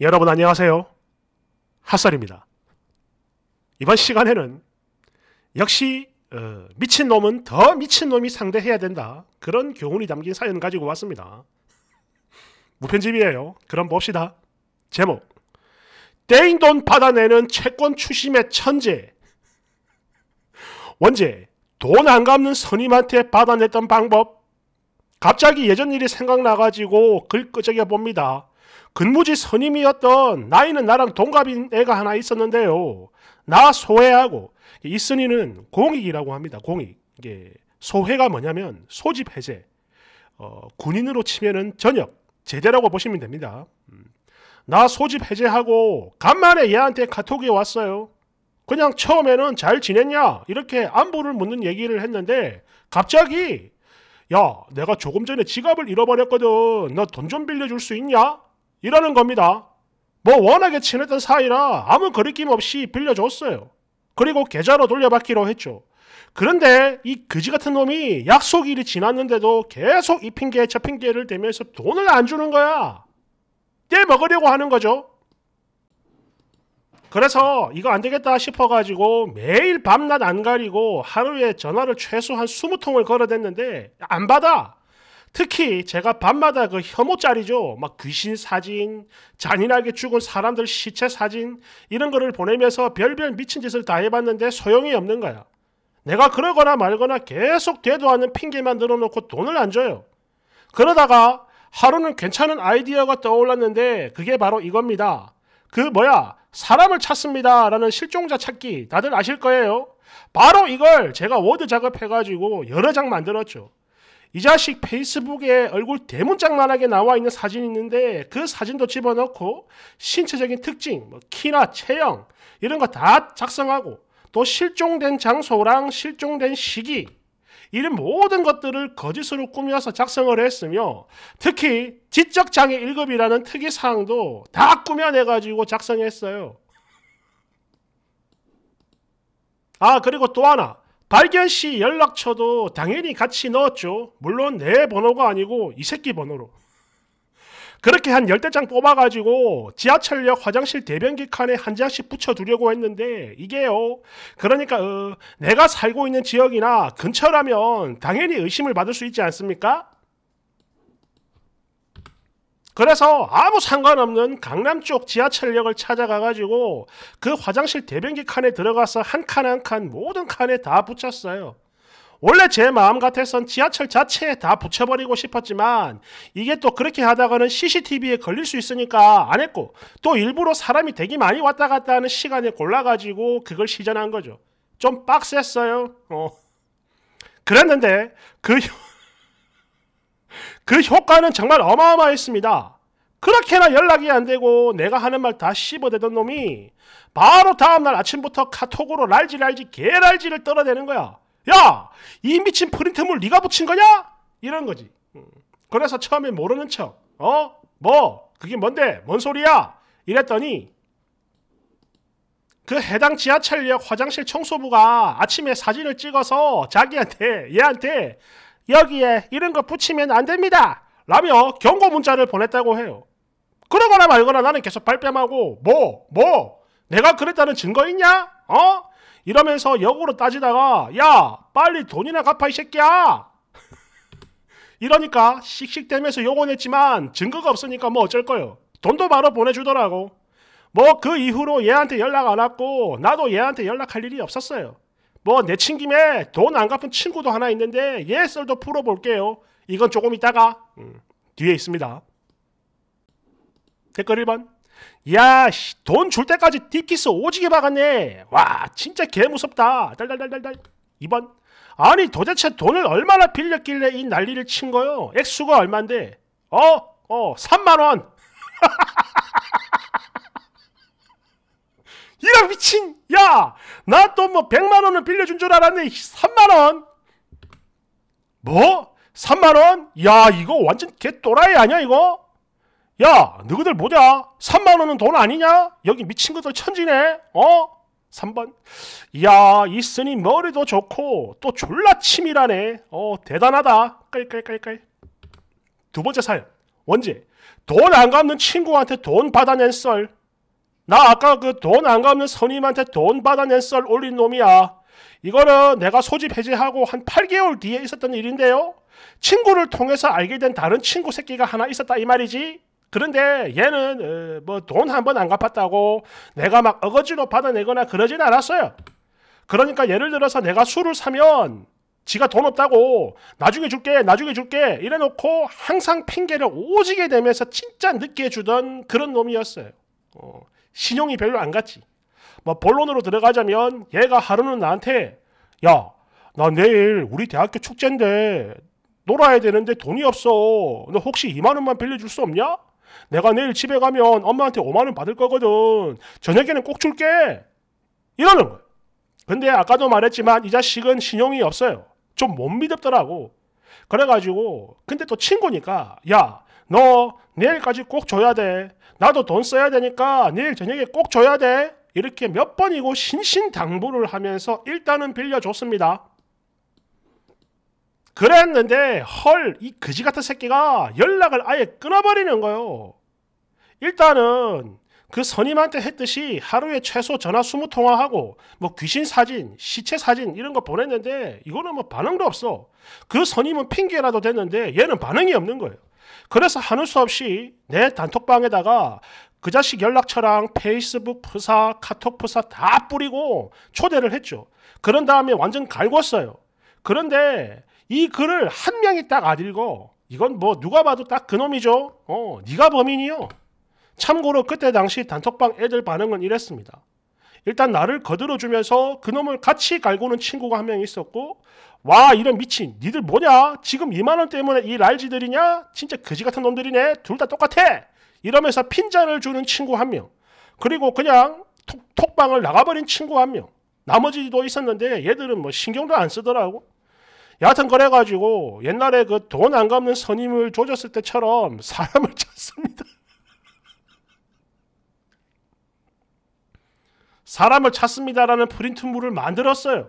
여러분 안녕하세요. 핫설입니다. 이번 시간에는 역시 어, 미친놈은 더 미친놈이 상대해야 된다. 그런 교훈이 담긴 사연 가지고 왔습니다. 무편집이에요. 그럼 봅시다. 제목 떼인돈 받아내는 채권 추심의 천재 원제 돈 안 갚는 선임한테 받아냈던 방법 갑자기 예전 일이 생각나가지고 글 끄적여 봅니다. 근무지 선임이었던 나이는 나랑 동갑인 애가 하나 있었는데요. 나 소회하고 이순이는 공익이라고 합니다. 공익. 이 소회가 뭐냐면 소집 해제. 어, 군인으로 치면은 전역 제대라고 보시면 됩니다. 음. 나 소집 해제하고 간만에 얘한테 카톡이 왔어요. 그냥 처음에는 잘 지냈냐 이렇게 안부를 묻는 얘기를 했는데 갑자기 야 내가 조금 전에 지갑을 잃어버렸거든 너 돈 좀 빌려줄 수 있냐 이러는 겁니다. 뭐 워낙에 친했던 사이라 아무 거리낌 없이 빌려줬어요. 그리고 계좌로 돌려받기로 했죠. 그런데 이 그지 같은 놈이 약속일이 지났는데도 계속 이 핑계 저 핑계를 대면서 돈을 안 주는 거야. 떼 예, 먹으려고 하는 거죠. 그래서 이거 안 되겠다 싶어가지고 매일 밤낮 안 가리고 하루에 전화를 최소 한 20통을 걸어댔는데 안 받아. 특히 제가 밤마다 그 혐오 짤이죠. 막 귀신 사진, 잔인하게 죽은 사람들 시체 사진 이런 거를 보내면서 별별 미친 짓을 다 해봤는데 소용이 없는 거야. 내가 그러거나 말거나 계속 되도 않는 핑계만 들어놓고 돈을 안 줘요. 그러다가 하루는 괜찮은 아이디어가 떠올랐는데 그게 바로 이겁니다. 그 뭐야 사람을 찾습니다 라는 실종자 찾기 다들 아실 거예요. 바로 이걸 제가 워드 작업해가지고 여러 장 만들었죠. 이 자식 페이스북에 얼굴 대문짝만하게 나와 있는 사진 이 있는데 그 사진도 집어넣고 신체적인 특징, 뭐 키나 체형 이런 거 다 작성하고 또 실종된 장소랑 실종된 시기 이런 모든 것들을 거짓으로 꾸며서 작성을 했으며 특히 지적장애 1급이라는 특이사항도 다 꾸며내가지고 작성했어요. 아 그리고 또 하나 발견 시 연락처도 당연히 같이 넣었죠. 물론 내 번호가 아니고 이 새끼 번호로. 그렇게 한 열대 장 뽑아가지고 지하철역 화장실 대변기 칸에 한 장씩 붙여두려고 했는데 이게요. 그러니까 어, 내가 살고 있는 지역이나 근처라면 당연히 의심을 받을 수 있지 않습니까? 그래서 아무 상관없는 강남 쪽 지하철역을 찾아가가지고 그 화장실 대변기 칸에 들어가서 한 칸 한 칸 모든 칸에 다 붙였어요. 원래 제 마음 같아선 지하철 자체에 다 붙여버리고 싶었지만 이게 또 그렇게 하다가는 CCTV에 걸릴 수 있으니까 안 했고 또 일부러 사람이 되게 많이 왔다 갔다 하는 시간에 골라가지고 그걸 시전한 거죠. 좀 빡셌어요. 어. 그랬는데 그그 효과는 정말 어마어마했습니다. 그렇게나 연락이 안 되고 내가 하는 말 다 씹어대던 놈이 바로 다음날 아침부터 카톡으로 랄지 랄지 개랄지를 떨어대는 거야. 야! 이 미친 프린트물 네가 붙인 거냐? 이런 거지. 음. 그래서 처음에 모르는 척 어? 뭐? 그게 뭔데? 뭔 소리야? 이랬더니 그 해당 지하철역 화장실 청소부가 아침에 사진을 찍어서 자기한테 얘한테 여기에 이런 거 붙이면 안 됩니다. 라며 경고 문자를 보냈다고 해요. 그러거나 말거나 나는 계속 발뺌하고 뭐? 뭐? 내가 그랬다는 증거 있냐? 어? 이러면서 역으로 따지다가 야 빨리 돈이나 갚아 이 새끼야 이러니까 씩씩대면서 욕은 했지만 증거가 없으니까 뭐 어쩔 거요 돈도 바로 보내주더라고 뭐 그 이후로 얘한테 연락 안 왔고 나도 얘한테 연락할 일이 없었어요 뭐내 친김에 돈 안 갚은 친구도 하나 있는데 얘 썰도 풀어볼게요. 이건 조금 있다가 음, 뒤에 있습니다. 댓글 1번 야, 돈 줄 때까지 디키스 오지게 박았네. 와, 진짜 개 무섭다. 달달달달달. 2번. 아니, 도대체 돈을 얼마나 빌렸길래 이 난리를 친 거요? 액수가 얼만데? 어? 어, 3만 원. 이런 미친 야나 또뭐 100만 원을 빌려준 줄 알았네 3만 원 뭐? 3만 원? 야 이거 완전 개 또라이 아니야 이거? 야 너희들 뭐냐? 3만 원은 돈 아니냐? 여기 미친 것들 천지네 어? 3번 야 있으니 머리도 좋고 또 졸라 치밀하네 어 대단하다 깔깔깔깔 두 번째 사연 원제 돈 안 갚는 친구한테 돈 받아낸 썰나 아까 그 돈 안 갚는 선임한테 돈 받아낸 썰 올린 놈이야. 이거는 내가 소집 해제하고 한 8개월 뒤에 있었던 일인데요. 친구를 통해서 알게 된 다른 친구 새끼가 하나 있었다 이 말이지. 그런데 얘는 뭐 돈 한 번 안 갚았다고 내가 막 어거지로 받아내거나 그러진 않았어요. 그러니까 예를 들어서 내가 술을 사면 지가 돈 없다고 나중에 줄게 나중에 줄게 이래놓고 항상 핑계를 오지게 되면서 진짜 늦게 주던 그런 놈이었어요. 어. 신용이 별로 안 갔지. 뭐 본론으로 들어가자면 얘가 하루는 나한테 야, 나 내일 우리 대학교 축제인데 놀아야 되는데 돈이 없어. 너 혹시 2만 원만 빌려줄 수 없냐? 내가 내일 집에 가면 엄마한테 5만 원 받을 거거든. 저녁에는 꼭 줄게. 이러는 거야 근데 아까도 말했지만 이 자식은 신용이 없어요. 좀 못 믿었더라고. 그래가지고 근데 또 친구니까 야너 내일까지 꼭 줘야 돼. 나도 돈 써야 되니까 내일 저녁에 꼭 줘야 돼. 이렇게 몇 번이고 신신당부를 하면서 일단은 빌려줬습니다. 그랬는데 헐 이 그지 같은 새끼가 연락을 아예 끊어버리는 거요. 일단은 그 선임한테 했듯이 하루에 최소 전화 20통화하고 뭐 귀신 사진, 시체 사진 이런 거 보냈는데 이거는 뭐 반응도 없어. 그 선임은 핑계라도 됐는데 얘는 반응이 없는 거예요. 그래서 하는 수 없이 내 단톡방에다가 그 자식 연락처랑 페이스북 프사, 카톡 프사 다 뿌리고 초대를 했죠. 그런 다음에 완전 갈궜어요. 그런데 이 글을 한 명이 딱 안 읽고 이건 뭐 누가 봐도 딱 그놈이죠. 어, 네가 범인이요. 참고로 그때 당시 단톡방 애들 반응은 이랬습니다. 일단 나를 거들어주면서 그놈을 같이 갈구는 친구가 한 명 있었고 와 이런 미친 니들 뭐냐 지금 2만원 때문에 이 랄지들이냐 진짜 그지 같은 놈들이네 둘 다 똑같아 이러면서 핀잔을 주는 친구 한명 그리고 그냥 톡, 톡방을 나가버린 친구 한명 나머지도 있었는데 얘들은 뭐 신경도 안 쓰더라고 여하튼 그래가지고 옛날에 그 돈 안 갚는 선임을 조졌을 때처럼 사람을 찾습니다 사람을 찾습니다라는 프린트물을 만들었어요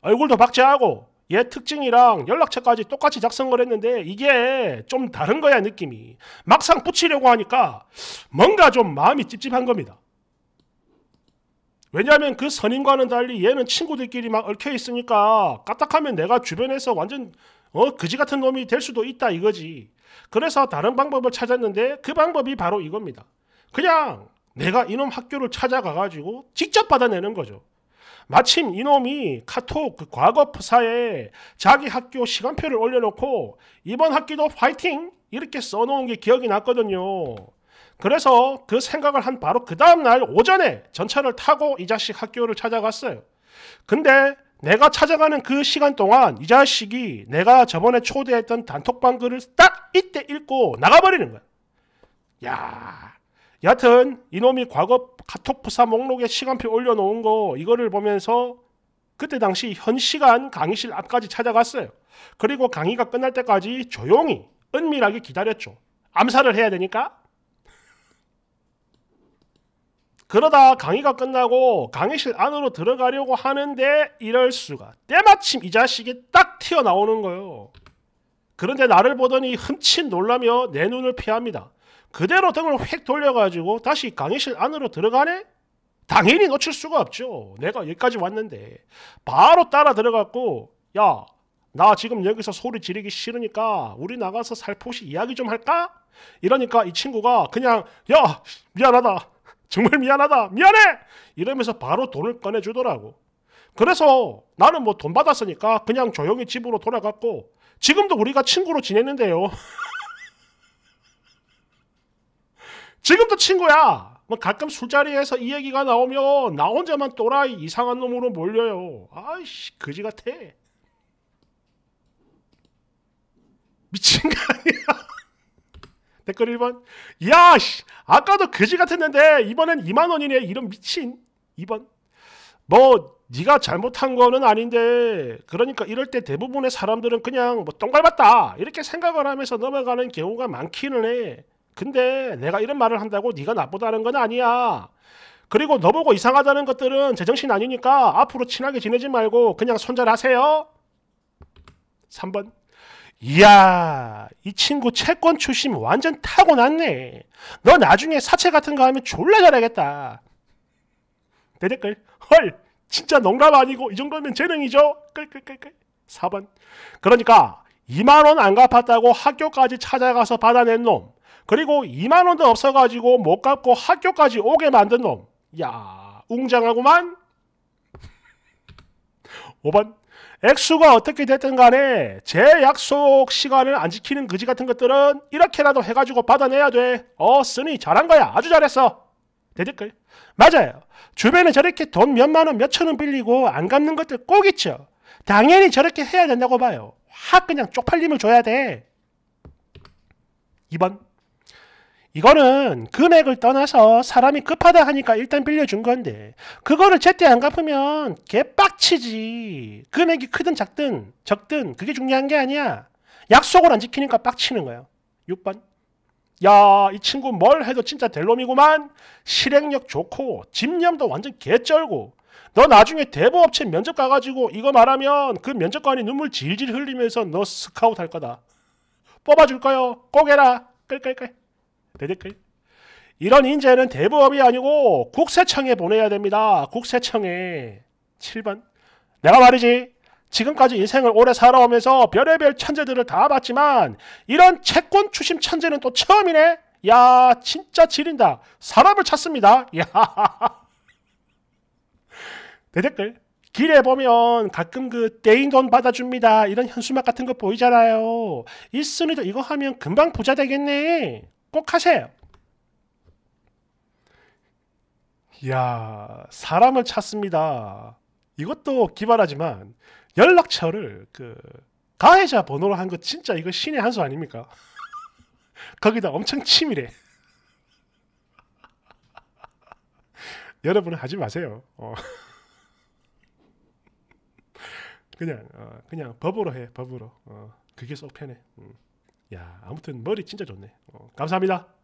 얼굴도 박제하고 얘 특징이랑 연락처까지 똑같이 작성을 했는데 이게 좀 다른 거야 느낌이 막상 붙이려고 하니까 뭔가 좀 마음이 찝찝한 겁니다 왜냐하면 그 선임과는 달리 얘는 친구들끼리 막 얽혀 있으니까 까딱하면 내가 주변에서 완전 어 그지 같은 놈이 될 수도 있다 이거지 그래서 다른 방법을 찾았는데 그 방법이 바로 이겁니다 그냥 내가 이놈 학교를 찾아가가지고 직접 받아내는 거죠 마침 이놈이 카톡 그 과거사에 자기 학교 시간표를 올려놓고 이번 학기도 파이팅 이렇게 써놓은 게 기억이 났거든요. 그래서 그 생각을 한 바로 그 다음날 오전에 전차를 타고 이 자식 학교를 찾아갔어요. 근데 내가 찾아가는 그 시간 동안 이 자식이 내가 저번에 초대했던 단톡방 글을 딱 이때 읽고 나가버리는 거야. 야, 여하튼 이놈이 과거 카톡 부사 목록에 시간표 올려놓은 거 이거를 보면서 그때 당시 현 시간 강의실 앞까지 찾아갔어요. 그리고 강의가 끝날 때까지 조용히 은밀하게 기다렸죠. 암살을 해야 되니까. 그러다 강의가 끝나고 강의실 안으로 들어가려고 하는데 이럴 수가. 때마침 이 자식이 딱 튀어나오는 거예요. 그런데 나를 보더니 흠칫 놀라며 내 눈을 피합니다. 그대로 등을 휙 돌려가지고 다시 강의실 안으로 들어가네? 당연히 놓칠 수가 없죠. 내가 여기까지 왔는데 바로 따라 들어갔고 야 나 지금 여기서 소리 지르기 싫으니까 우리 나가서 살포시 이야기 좀 할까? 이러니까 이 친구가 그냥 야 미안하다 정말 미안하다 미안해 이러면서 바로 돈을 꺼내주더라고 그래서 나는 뭐 돈 받았으니까 그냥 조용히 집으로 돌아갔고 지금도 우리가 친구로 지냈는데요 지금도 친구야. 뭐 가끔 술자리에서 이 얘기가 나오면 나 혼자만 또라이 이상한 놈으로 몰려요. 아이씨 거지 같아. 미친 거 아니야? 댓글 1번 야 씨, 아까도 거지 같았는데 이번엔 2만 원이네 이런 미친 2번 뭐 네가 잘못한 거는 아닌데 그러니까 이럴 때 대부분의 사람들은 그냥 뭐똥갈봤다 이렇게 생각을 하면서 넘어가는 경우가 많기는 해 근데 내가 이런 말을 한다고 네가 나쁘다는 건 아니야. 그리고 너보고 이상하다는 것들은 제정신 아니니까 앞으로 친하게 지내지 말고 그냥 손절하세요. 3번. 이야, 이 친구 채권 출신 완전 타고났네. 너 나중에 사채 같은 거 하면 졸라 잘하겠다. 내 댓글. 헐, 진짜 농담 아니고 이 정도면 재능이죠? 끌끌끌끌. 4번. 그러니까 2만원 안 갚았다고 학교까지 찾아가서 받아낸 놈. 그리고 2만 원도 없어가지고 못 갚고 학교까지 오게 만든 놈. 야 웅장하구만. 5번 액수가 어떻게 됐든 간에 제 약속 시간을 안 지키는 그지 같은 것들은 이렇게라도 해가지고 받아내야 돼. 어 쓰니 잘한 거야. 아주 잘했어. 대댓글. 맞아요. 주변에 저렇게 돈 몇만 원, 몇 천 원 빌리고 안 갚는 것들 꼭 있죠. 당연히 저렇게 해야 된다고 봐요. 확 그냥 쪽팔림을 줘야 돼. 2번. 이거는 금액을 떠나서 사람이 급하다 하니까 일단 빌려준 건데 그거를 제때 안 갚으면 개빡치지. 금액이 크든 작든 적든 그게 중요한 게 아니야. 약속을 안 지키니까 빡치는 거야. 6번. 야, 이 친구 뭘 해도 진짜 델놈이구만. 실행력 좋고 집념도 완전 개쩔고 너 나중에 대부업체 면접 가가지고 이거 말하면 그 면접관이 눈물 질질 흘리면서 너 스카웃 할 거다. 뽑아줄까요? 꼭해라 끌끌끌. 되들까요? 이런 인재는 대법이 아니고 국세청에 보내야 됩니다. 국세청에. 7번. 내가 말이지. 지금까지 인생을 오래 살아오면서 별의별 천재들을 다 봤지만 이런 채권 추심 천재는 또 처음이네. 야 진짜 지린다. 사람을 찾습니다. 야 대댓글. 길에 보면 가끔 그 떼인 돈 받아줍니다. 이런 현수막 같은 거 보이잖아요. 있으니도 이거 하면 금방 부자 되겠네. 꼭 하세요. 야 사람을 찾습니다. 이것도 기발하지만 연락처를 그 가해자 번호로 한 거 진짜 이거 신의 한수 아닙니까? 거기다 엄청 치밀해. 여러분은 하지 마세요. 어. 그냥 어, 그냥 법으로 해 법으로. 어, 그게 쏙 편해. 음. 야 아무튼 머리 진짜 좋네. 어, 감사합니다.